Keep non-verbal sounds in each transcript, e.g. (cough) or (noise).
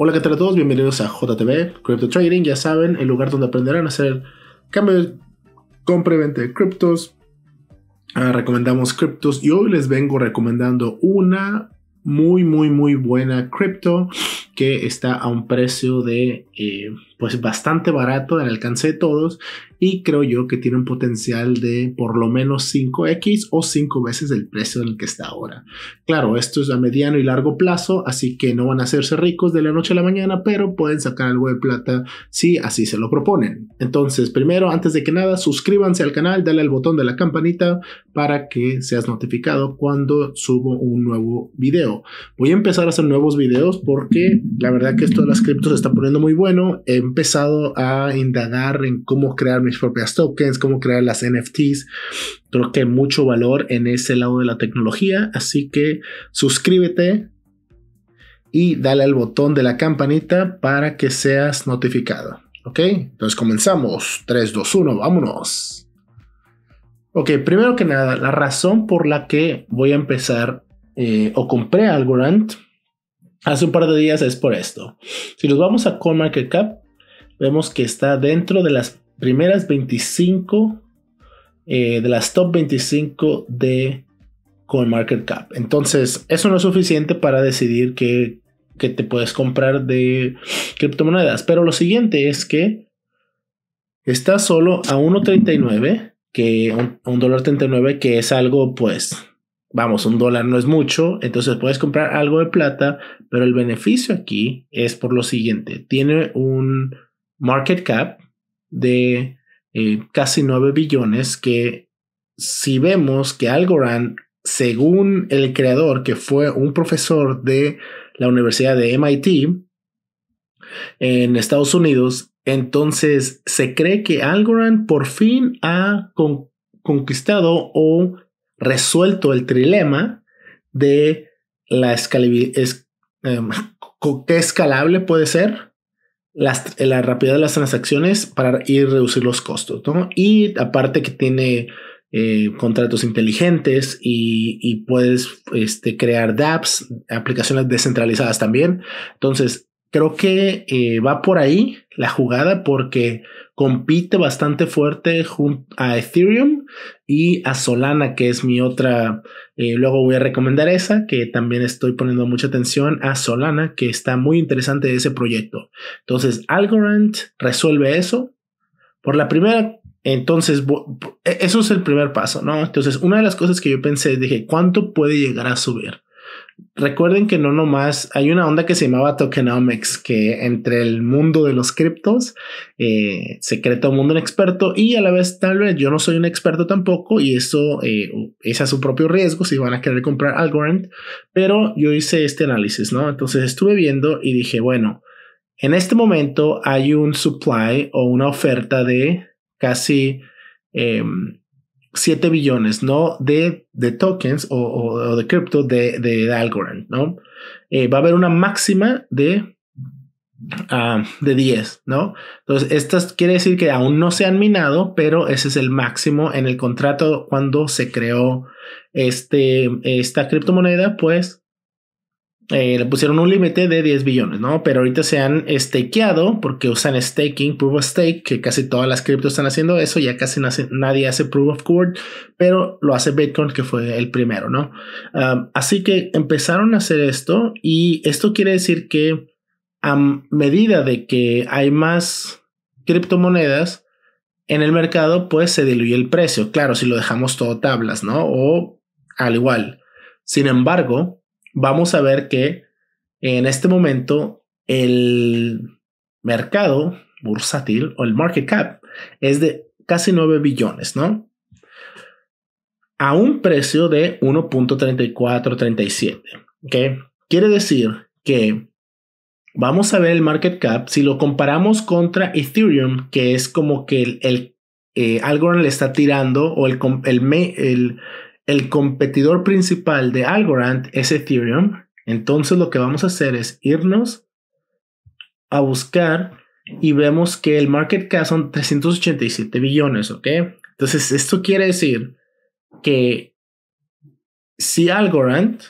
Hola, ¿qué tal a todos? Bienvenidos a JTB, Crypto Trading. Ya saben, el lugar donde aprenderán a hacer cambios, compra y venta de criptos. Ah, recomendamos criptos y hoy les vengo recomendando una muy, muy, muy buena cripto que está a un precio de eh, pues bastante barato al alcance de todos y creo yo que tiene un potencial de por lo menos 5x o 5 veces el precio en el que está ahora. Claro, esto es a mediano y largo plazo, así que no van a hacerse ricos de la noche a la mañana, pero pueden sacar algo de plata si así se lo proponen. Entonces, primero, antes de que nada, suscríbanse al canal, dale al botón de la campanita para que seas notificado cuando subo un nuevo video. Voy a empezar a hacer nuevos videos porque la verdad que esto de las criptos está poniendo muy bueno. Em, empezado a indagar en cómo crear mis propias tokens, cómo crear las NFTs. Creo que hay mucho valor en ese lado de la tecnología, así que suscríbete y dale al botón de la campanita para que seas notificado. ¿Ok? Entonces comenzamos. 3, 2, 1, vámonos. Ok, primero que nada, la razón por la que voy a empezar eh, o compré Algorand hace un par de días es por esto. Si nos vamos a CoinMarketCap, vemos que está dentro de las primeras 25, eh, de las top 25 de CoinMarketCap. Entonces, eso no es suficiente para decidir que, te puedes comprar de criptomonedas. Pero lo siguiente es que está solo a 1.39, que un, un dólar 39, que es algo, pues, vamos, un dólar no es mucho, entonces puedes comprar algo de plata, pero el beneficio aquí es por lo siguiente, tiene un market cap de eh, casi 9 billones que si vemos que Algorand, según el creador, que fue un profesor de la Universidad de MIT en Estados Unidos, entonces se cree que Algorand por fin ha conquistado o resuelto el trilema de la escalabilidad. Em, ¿Qué escalable puede ser? la rapidez de las transacciones para ir reducir los costos, Y aparte que tiene eh, contratos inteligentes y, puedes este, crear dApps, aplicaciones descentralizadas también. Entonces, creo que eh, va por ahí la jugada porque compite bastante fuerte junto a Ethereum y a Solana, que es mi otra, eh, luego voy a recomendar esa, que también estoy poniendo mucha atención a Solana, que está muy interesante ese proyecto. Entonces, Algorand resuelve eso. Por la primera, entonces, e, eso es el primer paso, ¿no? Entonces, una de las cosas que yo pensé, dije, ¿cuánto puede llegar a subir? Recuerden que no nomás hay una onda que se llamaba tokenomics, que entre el mundo de los criptos eh, secreto mundo un experto y a la vez tal vez yo no soy un experto tampoco y eso eh, es a su propio riesgo si van a querer comprar Algorand, pero yo hice este análisis, ¿no? Entonces estuve viendo y dije, bueno, en este momento hay un supply o una oferta de casi... Em, 7 billones, ¿no? De, tokens o, de cripto de, de Algorand, ¿no? Eh, va a haber una máxima de, ah, de 10, ¿no? Entonces, estas quiere decir que aún no se han minado, pero ese es el máximo en el contrato cuando se creó este, esta criptomoneda, pues eh, le pusieron un límite de 10 billones, ¿no? Pero ahorita se han stakeado porque usan staking, proof of stake, que casi todas las criptos están haciendo eso, ya casi nadie hace proof of work, pero lo hace Bitcoin, que fue el primero, ¿no? Um, así que empezaron a hacer esto y esto quiere decir que a medida de que hay más criptomonedas, en el mercado, pues se diluye el precio. Claro, si lo dejamos todo tablas, ¿no? O al igual. Sin embargo, vamos a ver que en este momento el mercado bursátil o el market cap es de casi 9 billones, ¿no? A un precio de 1.3437, ¿ok? Quiere decir que vamos a ver el market cap si lo comparamos contra Ethereum, que es como que el, eh, Algorand le está tirando o el, el, el el competidor principal de Algorand es Ethereum, entonces lo que vamos a hacer es irnos a buscar y vemos que el market cap son 387 billones, ¿ok? Entonces esto quiere decir que si Algorand,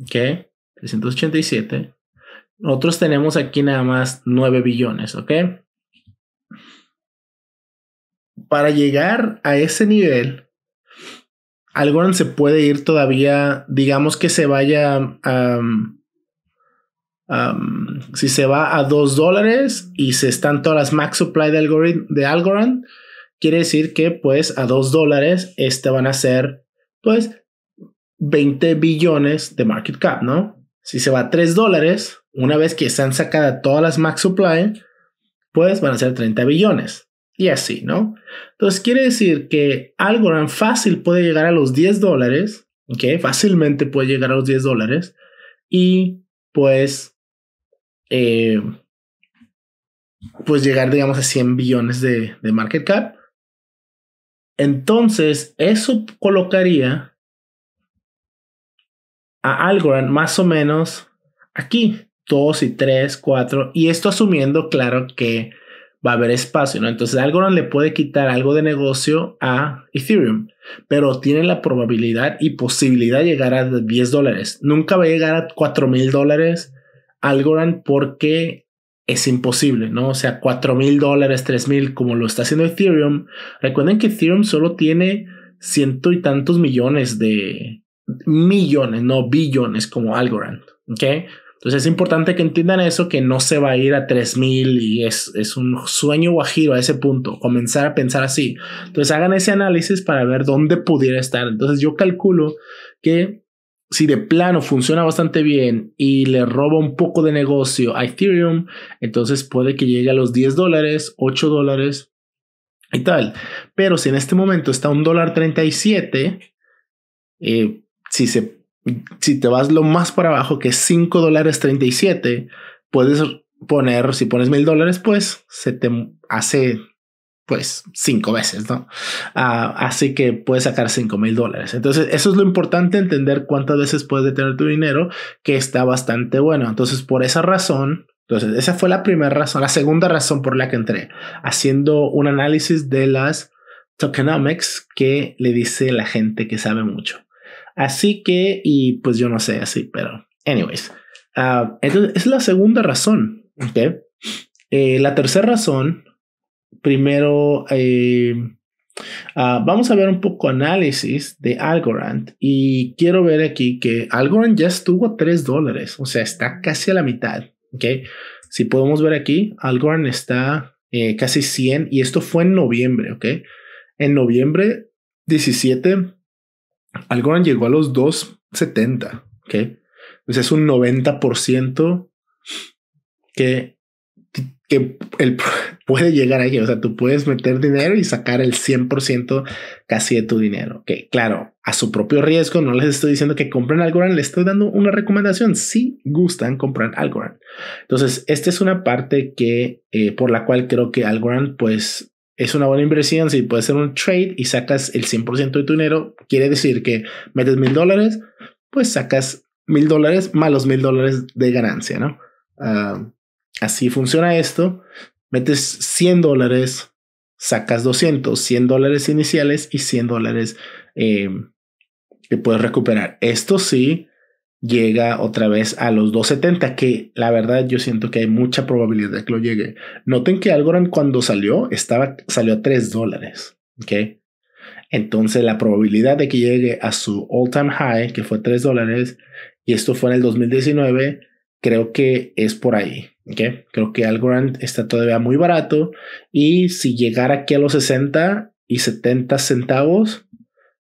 ¿ok? 387, nosotros tenemos aquí nada más 9 billones, ¿ok? Para llegar a ese nivel, Algorand se puede ir todavía, digamos que se vaya a... si se va a 2 dólares y se están todas las max supply de, Algorand, de quiere decir que pues a 2 dólares este van a ser pues 20 billones de market cap, ¿no? Si se va a 3 dólares, una vez que se han todas las max supply, pues van a ser 30 billones y así, ¿no? Entonces quiere decir que Algorand fácil puede llegar a los 10 dólares, ¿ok? Fácilmente puede llegar a los 10 dólares y pues, eh, pues llegar, digamos, a 100 billones de, de market cap. Entonces, eso colocaría a Algorand más o menos aquí, 2 y 3, 4, y esto asumiendo, claro, que va a haber espacio, ¿no? Entonces Algorand le puede quitar algo de negocio a Ethereum, pero tiene la probabilidad y posibilidad de llegar a 10 dólares. Nunca va a llegar a 4 mil dólares Algorand porque es imposible, ¿no? O sea, 4 mil dólares, 3 mil, como lo está haciendo Ethereum. Recuerden que Ethereum solo tiene ciento y tantos millones de millones, no billones como Algorand, ¿ok? Entonces es importante que entiendan eso, que no se va a ir a 3000 y es, es un sueño guajiro a ese punto, comenzar a pensar así. Entonces hagan ese análisis para ver dónde pudiera estar. Entonces yo calculo que si de plano funciona bastante bien y le roba un poco de negocio a Ethereum, entonces puede que llegue a los 10 dólares, 8 dólares y tal. Pero si en este momento está un dólar 37, eh, si se si te vas lo más para abajo, que $5.37 dólares 37, puedes poner, si pones mil dólares, pues se te hace pues cinco veces, ¿no? Ah, así que puedes sacar cinco mil dólares. Entonces, eso es lo importante, entender cuántas veces puedes detener tu dinero, que está bastante bueno. Entonces, por esa razón, entonces, esa fue la primera razón, la segunda razón por la que entré, haciendo un análisis de las tokenomics que le dice la gente que sabe mucho. Así que, y pues yo no sé así, pero, anyways. Ah, entonces, es la segunda razón. ¿ok? Eh, la tercera razón, primero, eh, ah, vamos a ver un poco análisis de Algorand y quiero ver aquí que Algorand ya estuvo a 3 dólares, o sea, está casi a la mitad, ¿ok? Si podemos ver aquí, Algorand está eh, casi 100 y esto fue en noviembre, ¿ok? En noviembre 17 Algorand llegó a los 270, ¿ok? Entonces es un 90% que, que el, (laughs) puede llegar ahí. O sea, tú puedes meter dinero y sacar el 100% casi de tu dinero. Que claro, a su propio riesgo, no les estoy diciendo que compren Algorand, les estoy dando una recomendación. Si gustan comprar Algorand. Entonces, esta es una parte que eh, por la cual creo que Algorand, pues es una buena inversión, si puedes hacer un trade y sacas el 100% de tu dinero, quiere decir que metes mil dólares, pues sacas mil dólares más los mil dólares de ganancia, ¿no? Ah, así funciona esto. Metes 100 dólares, sacas 200, 100 dólares iniciales y 100 dólares eh, que puedes recuperar. Esto sí llega otra vez a los 270, que la verdad yo siento que hay mucha probabilidad de que lo llegue. Noten que Algorand cuando salió, estaba, salió a 3 dólares. ¿okay? Entonces la probabilidad de que llegue a su all-time high, que fue 3 dólares, y esto fue en el 2019, creo que es por ahí. ¿okay? Creo que Algorand está todavía muy barato y si llegara aquí a los 60 y 70 centavos,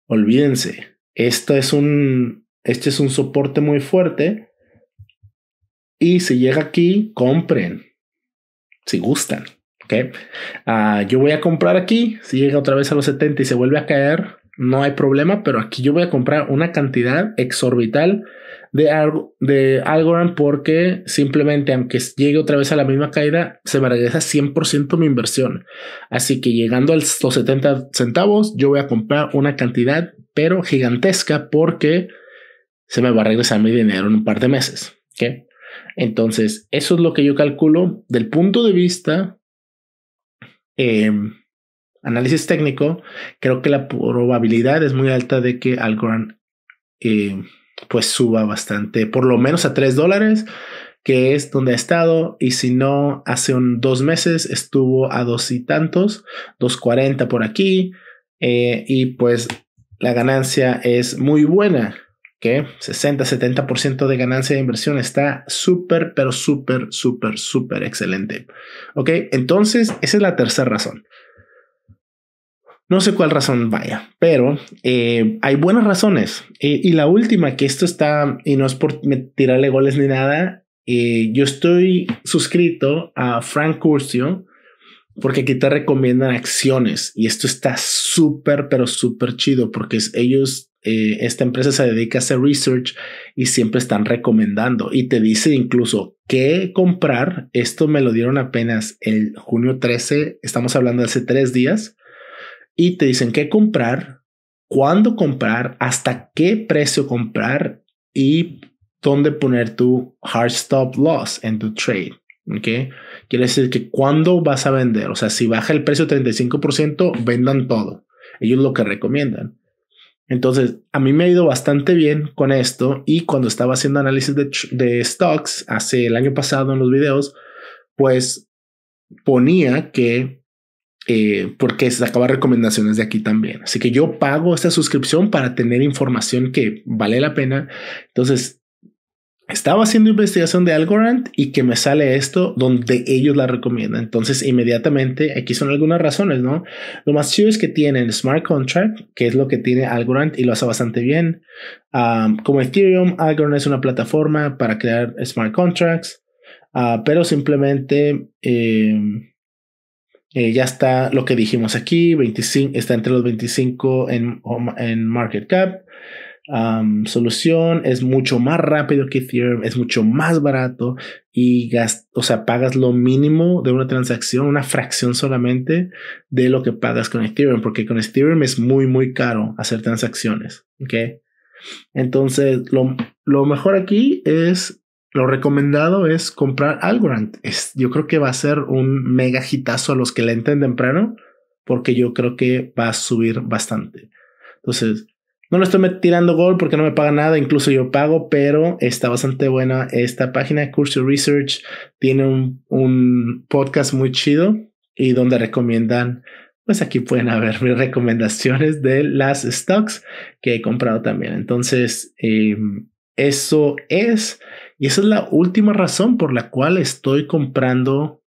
olvídense. Esto es un, este es un soporte muy fuerte. Y si llega aquí, compren. Si gustan. ¿okay? Ah, yo voy a comprar aquí. Si llega otra vez a los 70 y se vuelve a caer, no hay problema. Pero aquí yo voy a comprar una cantidad exorbital de, de Algorand porque simplemente aunque llegue otra vez a la misma caída, se me regresa 100% mi inversión. Así que llegando a los 70 centavos, yo voy a comprar una cantidad, pero gigantesca porque se me va a regresar mi dinero en un par de meses. Entonces, eso es lo que yo calculo del punto de vista em, análisis técnico. Creo que la probabilidad es muy alta de que Algorand em, pues suba bastante, por lo menos a 3 dólares, que es donde ha estado. Y si no, hace un, dos meses estuvo a dos y tantos, 2.40 por aquí. Eh, y pues la ganancia es muy buena que 60-70% de ganancia de inversión está súper, pero súper, súper, súper excelente. Ok, entonces esa es la tercera razón. No sé cuál razón vaya, pero eh, hay buenas razones. Eh, y la última, que esto está, y no es por tirarle goles ni nada, eh, yo estoy suscrito a Frank Curcio porque aquí te recomiendan acciones y esto está súper, pero súper chido porque ellos eh, esta empresa se dedica a hacer research y siempre están recomendando y te dicen incluso qué comprar. Esto me lo dieron apenas el junio 13, estamos hablando de hace tres días, y te dicen qué comprar, cuándo comprar, hasta qué precio comprar y dónde poner tu hard stop loss en tu trade. Okay, Quiere decir que cuándo vas a vender, o sea, si baja el precio 35%, vendan todo. Ellos lo que recomiendan. Entonces, a mí me ha ido bastante bien con esto y cuando estaba haciendo análisis de, stocks hace el año pasado en los videos, pues ponía que, porque eh, porque sacaba recomendaciones de aquí también. Así que yo pago esta suscripción para tener información que vale la pena. Entonces, estaba haciendo investigación de Algorand y que me sale esto donde ellos la recomiendan. Entonces, inmediatamente, aquí son algunas razones, ¿no? Lo más chido es que tienen smart contract, que es lo que tiene Algorand y lo hace bastante bien. como Ethereum, Algorand es una plataforma para crear smart contracts, ah, pero simplemente em, eh, ya está lo que dijimos aquí, 25, está entre los 25 en, en market cap solución, es mucho más rápido que Ethereum, es mucho más barato y o sea, pagas lo mínimo de una transacción, una fracción solamente de lo que pagas con Ethereum, porque con Ethereum es muy, muy caro hacer transacciones. okay Entonces, lo, mejor aquí es, lo recomendado es comprar Algorand. Es, yo creo que va a ser un mega hitazo a los que le entiendan temprano, porque yo creo que va a subir bastante. Entonces, no lo estoy tirando gol porque no me paga nada, incluso yo pago, pero está bastante buena esta página. Curso Research tiene un, podcast muy chido y donde recomiendan, pues aquí pueden haber (laughs) mis recomendaciones de las stocks que he comprado también. Entonces, em, eso es, y esa es la última razón por la cual estoy comprando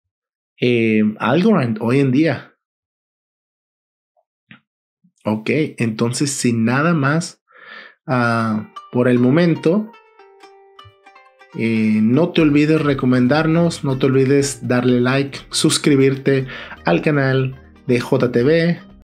algo em, Algorand hoy en día. Ok, entonces sin nada más, ah, por el momento, eh, no te olvides recomendarnos, no te olvides darle like, suscribirte al canal de JTV,